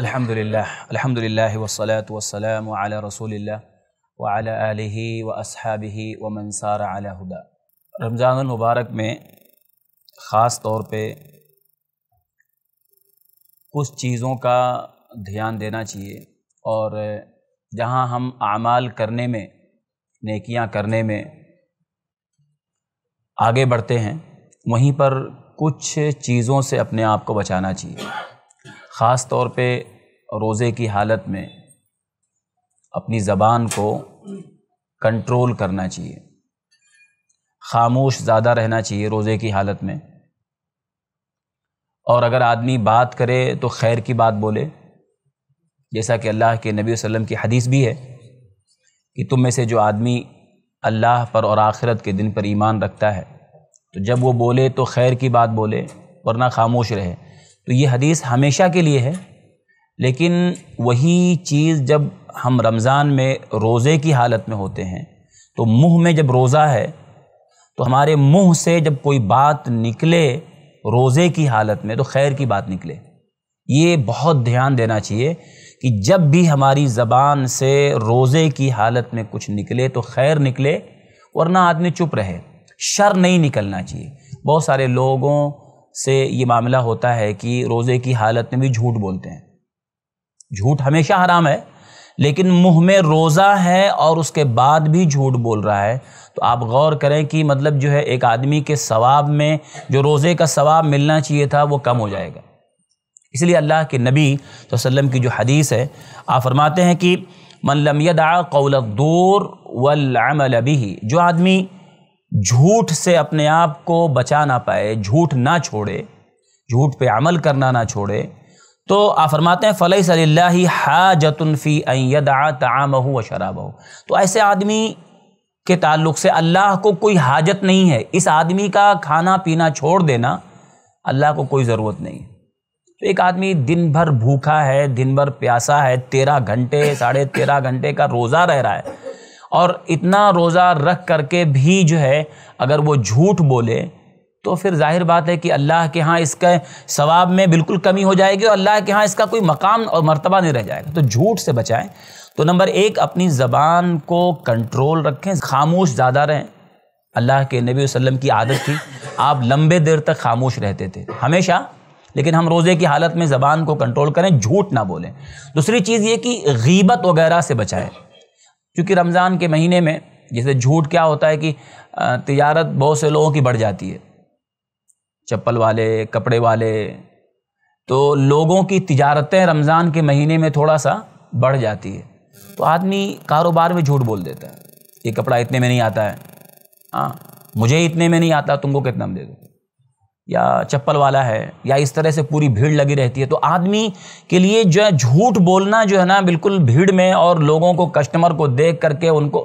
अल्हम्दुलिल्लाह अल्हम्दुलिल्लाह वसलात वसलाम अला रसूलिल्लाह व अला आलिहि व असहाबिहि व मनसार अला हुदा रमज़ान मुबारक में ख़ास तौर पर कुछ चीज़ों का ध्यान देना चाहिए और जहाँ हम आमाल करने में नेकियां करने में आगे बढ़ते हैं वहीं पर कुछ चीज़ों से अपने आप को बचाना चाहिए ख़ास तौर पे रोज़े की हालत में अपनी ज़बान को कंट्रोल करना चाहिए खामोश ज़्यादा रहना चाहिए रोज़े की हालत में और अगर आदमी बात करे तो खैर की बात बोले जैसा कि अल्लाह के नबी वसल्लम की हदीस भी है कि तुम में से जो आदमी अल्लाह पर और आखिरत के दिन पर ईमान रखता है तो जब वो बोले तो खैर की बात बोले वरना खामोश रहे तो ये हदीस हमेशा के लिए है लेकिन वही चीज़ जब हम रमज़ान में रोज़े की हालत में होते हैं तो मुंह में जब रोज़ा है तो हमारे मुंह से जब कोई बात निकले रोज़े की हालत में तो खैर की बात निकले ये बहुत ध्यान देना चाहिए कि जब भी हमारी ज़बान से रोज़े की हालत में कुछ निकले तो खैर निकले वरना आदमी चुप रहे शर नहीं निकलना चाहिए बहुत सारे लोगों से ये मामला होता है कि रोज़े की हालत में भी झूठ बोलते हैं झूठ हमेशा हराम है लेकिन मुंह में रोज़ा है और उसके बाद भी झूठ बोल रहा है तो आप गौर करें कि मतलब जो है एक आदमी के सवाब में जो रोज़े का सवाब मिलना चाहिए था वो कम हो जाएगा इसलिए अल्लाह के नबी तो वसम की जो हदीस है आप फरमाते हैं कि मन लमियदा दूर वलमल भी जो आदमी झूठ से अपने आप को बचा ना पाए झूठ ना छोड़े झूठ पे अमल करना ना छोड़े तो आ फरमाते हैं फ़लई सल्ला आ तम हो व शराब तो ऐसे आदमी के ताल्लुक से अल्लाह को कोई हाजत नहीं है इस आदमी का खाना पीना छोड़ देना अल्लाह को कोई ज़रूरत नहीं तो एक आदमी दिन भर भूखा है दिन भर प्यासा है तेरह घंटे साढ़े तेरह घंटे का रोज़ा रह रहा है और इतना रोज़ा रख करके भी जो है अगर वो झूठ बोले तो फिर जाहिर बात है कि अल्लाह के यहाँ इसके सवाब में बिल्कुल कमी हो जाएगी और अल्लाह के यहाँ इसका कोई मकाम और मर्तबा नहीं रह जाएगा तो झूठ से बचाएं तो नंबर एक अपनी ज़बान को कंट्रोल रखें खामोश ज़्यादा रहें अल्लाह के नबी वसल्लम की आदत थी आप लंबे देर तक खामोश रहते थे हमेशा लेकिन हम रोज़े की हालत में ज़बान को कंट्रोल करें झूठ ना बोलें दूसरी चीज़ ये कि गीबत वगैरह से बचाएं क्योंकि रमज़ान के महीने में जैसे झूठ क्या होता है कि तजारत बहुत से लोगों की बढ़ जाती है चप्पल वाले कपड़े वाले तो लोगों की तजारतें रमज़ान के महीने में थोड़ा सा बढ़ जाती है तो आदमी कारोबार में झूठ बोल देता है ये कपड़ा इतने में नहीं आता है हाँ मुझे इतने में नहीं आता तुमको कितना में दे दो या चप्पल वाला है या इस तरह से पूरी भीड़ लगी रहती है तो आदमी के लिए जो है झूठ बोलना जो है ना बिल्कुल भीड़ में और लोगों को कस्टमर को देख करके उनको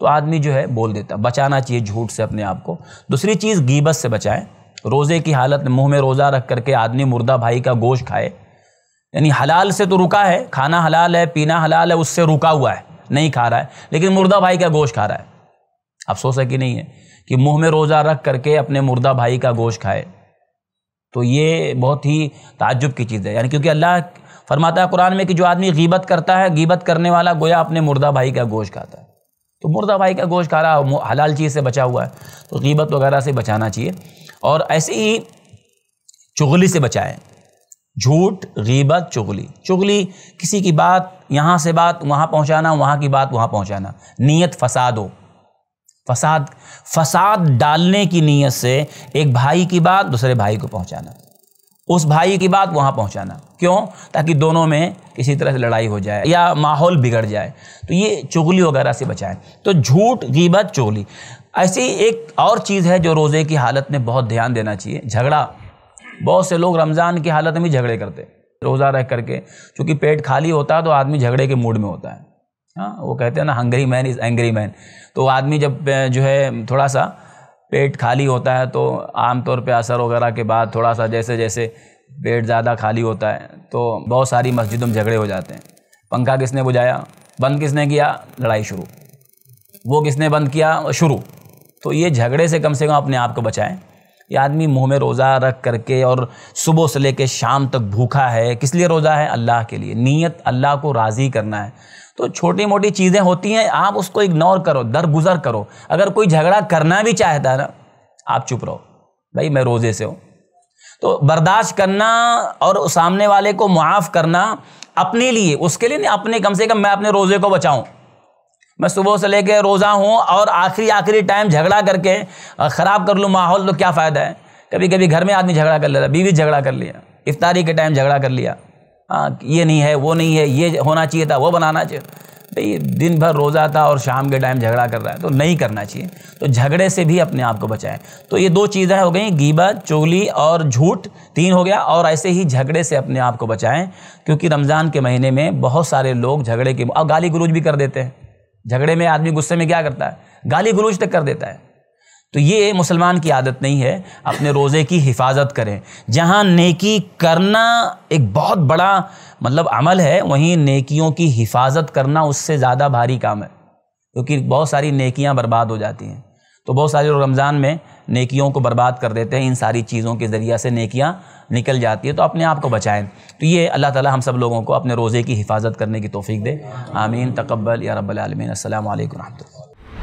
तो आदमी जो है बोल देता बचाना चाहिए झूठ से अपने आप को दूसरी चीज़ गीबत से बचाएं रोज़े की हालत में मुंह में रोज़ा रख करके आदमी मुर्दा भाई का गोश्त खाए यानी हलाल से तो रुका है खाना हलाल है पीना हलाल है उससे रुका हुआ है नहीं खा रहा है लेकिन मुर्दा भाई का गोश्त खा रहा है अफसोस है कि नहीं है कि मुंह में रोज़ा रख करके अपने मुर्दा भाई का गोश्त खाए तो ये बहुत ही ताजुब की चीज़ है यानी क्योंकि अल्लाह फरमाता है कुरान में कि जो आदमी गीबत करता है गीबत करने वाला गोया अपने मुर्दा भाई का गोश्त खाता है तो मुर्दा भाई का गोश्त खा रहा हलाल चीज़ से बचा हुआ है तो गीबत वगैरह से बचाना चाहिए और ऐसे ही चुगली से बचाएं झूठ गीबत चुगली चुगली किसी की बात यहाँ से बात वहाँ पहुँचाना वहाँ की बात वहाँ पहुँचाना नीयत फसाद हो फसाद फसाद डालने की नीयत से एक भाई की बात दूसरे भाई को पहुंचाना उस भाई की बात वहाँ पहुंचाना क्यों ताकि दोनों में किसी तरह से लड़ाई हो जाए या माहौल बिगड़ जाए तो ये चुगली वगैरह से बचाएं तो झूठ गीबत चुगली ऐसी एक और चीज़ है जो रोज़े की हालत में बहुत ध्यान देना चाहिए झगड़ा बहुत से लोग रमज़ान की हालत में झगड़े करते रोज़ा रह करके चूँकि पेट खाली होता है तो आदमी झगड़े के मूड में होता है हाँ वो कहते हैं ना hungry man is angry man तो आदमी जब जो है थोड़ा सा पेट खाली होता है तो आमतौर पे असर वगैरह के बाद थोड़ा सा जैसे जैसे पेट ज़्यादा खाली होता है तो बहुत सारी मस्जिदों में झगड़े हो जाते हैं पंखा किसने बुझाया बंद किसने किया लड़ाई शुरू वो किसने बंद किया शुरू तो ये झगड़े से कम से कम अपने आप को बचाएं ये आदमी मुंह में रोज़ा रख करके और सुबह से लेकर शाम तक भूखा है किस लिए रोज़ा है अल्लाह के लिए नीयत अल्लाह को राज़ी करना है तो छोटी मोटी चीज़ें होती हैं आप उसको इग्नोर करो दरगुजर करो अगर कोई झगड़ा करना भी चाहता है ना आप चुप रहो भाई मैं रोज़े से हूँ तो बर्दाश्त करना और सामने वाले को मुआफ़ करना अपने लिए उसके लिए नहीं अपने कम से कम मैं अपने रोज़े को बचाऊँ मैं सुबह से लेकर रोज़ा हूँ और आखिरी आखिरी टाइम झगड़ा करके ख़राब कर लूँ माहौल तो क्या फ़ायदा है कभी कभी घर में आदमी झगड़ा कर लेता बीवी झगड़ा कर लिया इफ्तारी के टाइम झगड़ा कर लिया आ, हाँ, ये नहीं है वो नहीं है ये होना चाहिए था वो बनाना चाहिए भाई दिन भर रोज़ा था और शाम के टाइम झगड़ा कर रहा है तो नहीं करना चाहिए तो झगड़े से भी अपने आप को बचाएं तो ये दो चीज़ें हो गई गीबा चोगली और झूठ तीन हो गया और ऐसे ही झगड़े से अपने आप को बचाएं क्योंकि रमज़ान के महीने में बहुत सारे लोग झगड़े के और गाली गलूज भी कर देते हैं झगड़े में आदमी गुस्से में क्या करता है गाली गलूज तक कर देता है तो ये मुसलमान की आदत नहीं है अपने रोज़े की हिफाजत करें जहाँ नेकी करना एक बहुत बड़ा मतलब अमल है वहीं नेकियों की हिफाजत करना उससे ज़्यादा भारी काम है क्योंकि बहुत सारी नेकियाँ बर्बाद हो जाती हैं तो बहुत सारे लोग रमज़ान में नेकियों को बर्बाद कर देते हैं इन सारी चीज़ों के ज़रिए से नेकियाँ निकल जाती है तो अपने आप को बचाएं तो ये अल्लाह ताला हम सब लोगों को अपने रोज़े की हिफाजत करने की तोफ़ी दे आमीन तकबल या रबालमीन असल वरम्ह